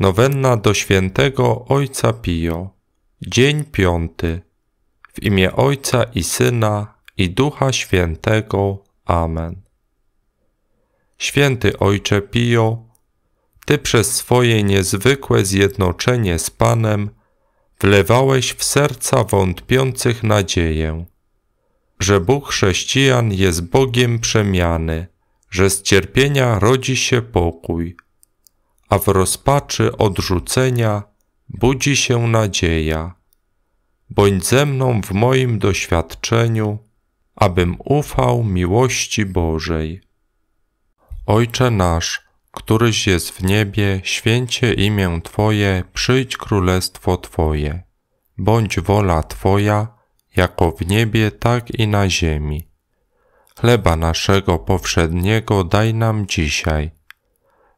Nowenna do świętego Ojca Pio. Dzień piąty. W imię Ojca i Syna i Ducha Świętego. Amen. Święty Ojcze Pio, Ty przez swoje niezwykłe zjednoczenie z Panem wlewałeś w serca wątpiących nadzieję, że Bóg chrześcijan jest Bogiem przemiany, że z cierpienia rodzi się pokój – a w rozpaczy odrzucenia budzi się nadzieja. Bądź ze mną w moim doświadczeniu, abym ufał miłości Bożej. Ojcze nasz, któryś jest w niebie, święcie imię Twoje, przyjdź królestwo Twoje. Bądź wola Twoja, jako w niebie, tak i na ziemi. Chleba naszego powszedniego daj nam dzisiaj –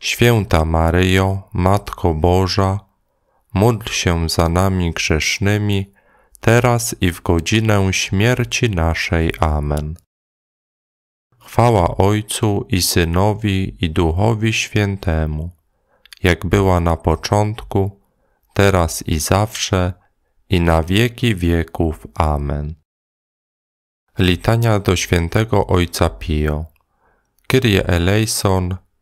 Święta Maryjo, Matko Boża, módl się za nami grzesznymi, teraz i w godzinę śmierci naszej. Amen. Chwała Ojcu i Synowi i Duchowi Świętemu, jak była na początku, teraz i zawsze, i na wieki wieków. Amen. Litania do świętego Ojca Pio. Kyrie eleison,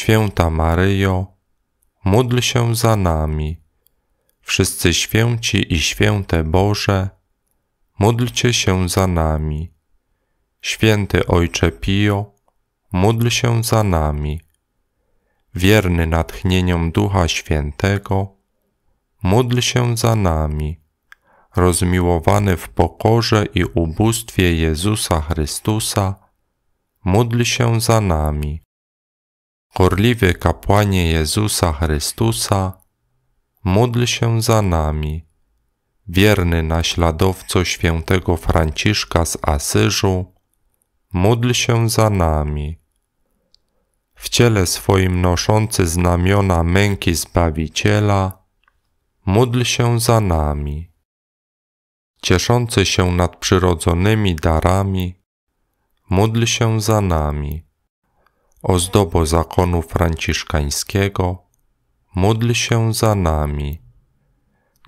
Święta Maryjo, módl się za nami. Wszyscy święci i święte Boże, módlcie się za nami. Święty Ojcze Pio, módl się za nami. Wierny natchnieniom Ducha Świętego, módl się za nami. Rozmiłowany w pokorze i ubóstwie Jezusa Chrystusa, módl się za nami. Gorliwy kapłanie Jezusa Chrystusa, módl się za nami. Wierny naśladowco świętego Franciszka z Asyżu, módl się za nami. W ciele swoim noszący znamiona męki Zbawiciela, módl się za nami. Cieszący się nadprzyrodzonymi darami, módl się za nami ozdobo zakonu franciszkańskiego, módl się za nami.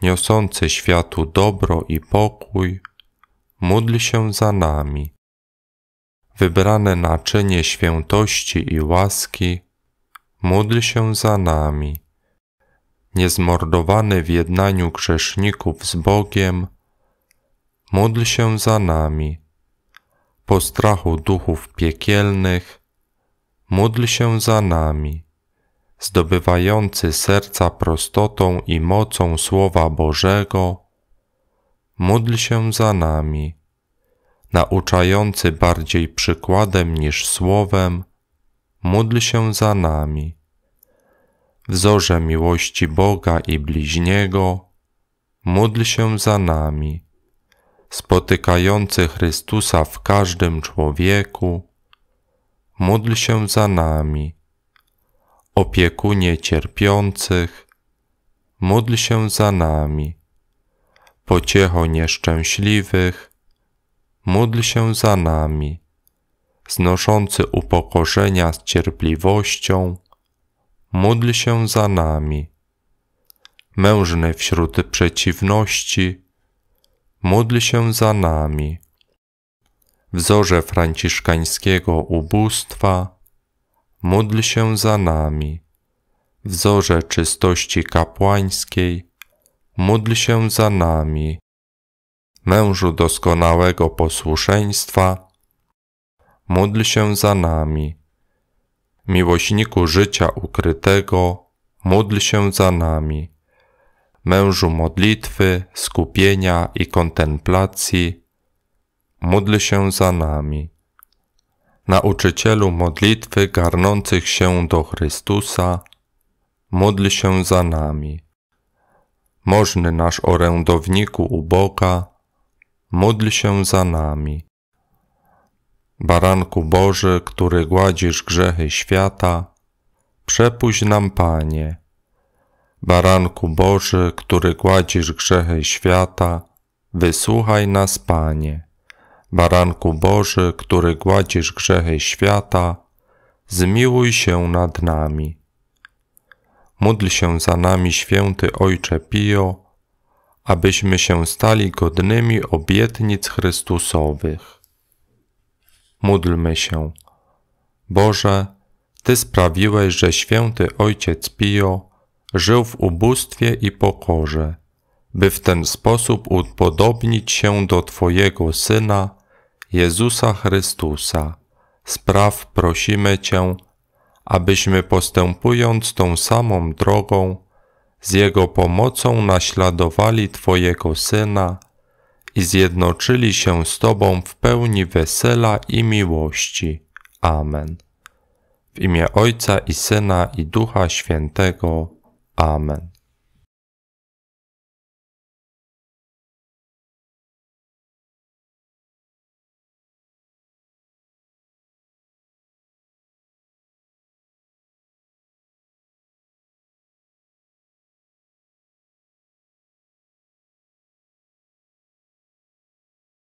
Niosący światu dobro i pokój, módl się za nami. Wybrane naczynie świętości i łaski, módl się za nami. Niezmordowany w jednaniu grzeszników z Bogiem, módl się za nami. Po strachu duchów piekielnych, módl się za nami. Zdobywający serca prostotą i mocą Słowa Bożego, módl się za nami. Nauczający bardziej przykładem niż słowem, módl się za nami. Wzorze miłości Boga i bliźniego, módl się za nami. Spotykający Chrystusa w każdym człowieku, módl się za nami. Opiekunie cierpiących, módl się za nami. Pociecho nieszczęśliwych, módl się za nami. Znoszący upokorzenia z cierpliwością, módl się za nami. Mężny wśród przeciwności, módl się za nami wzorze franciszkańskiego ubóstwa, módl się za nami. Wzorze czystości kapłańskiej, módl się za nami. Mężu doskonałego posłuszeństwa, módl się za nami. Miłośniku życia ukrytego, módl się za nami. Mężu modlitwy, skupienia i kontemplacji, módl się za nami. Nauczycielu modlitwy garnących się do Chrystusa, módl się za nami. Możny nasz orędowniku u boka. módl się za nami. Baranku Boży, który gładzisz grzechy świata, przepuść nam Panie. Baranku Boży, który gładzisz grzechy świata, wysłuchaj nas Panie. Baranku Boży, który gładzisz grzechy świata, zmiłuj się nad nami. Módl się za nami, święty Ojcze Pio, abyśmy się stali godnymi obietnic Chrystusowych. Módlmy się. Boże, Ty sprawiłeś, że święty Ojciec Pio żył w ubóstwie i pokorze, by w ten sposób upodobnić się do Twojego Syna, Jezusa Chrystusa, spraw prosimy Cię, abyśmy postępując tą samą drogą, z Jego pomocą naśladowali Twojego Syna i zjednoczyli się z Tobą w pełni wesela i miłości. Amen. W imię Ojca i Syna i Ducha Świętego. Amen.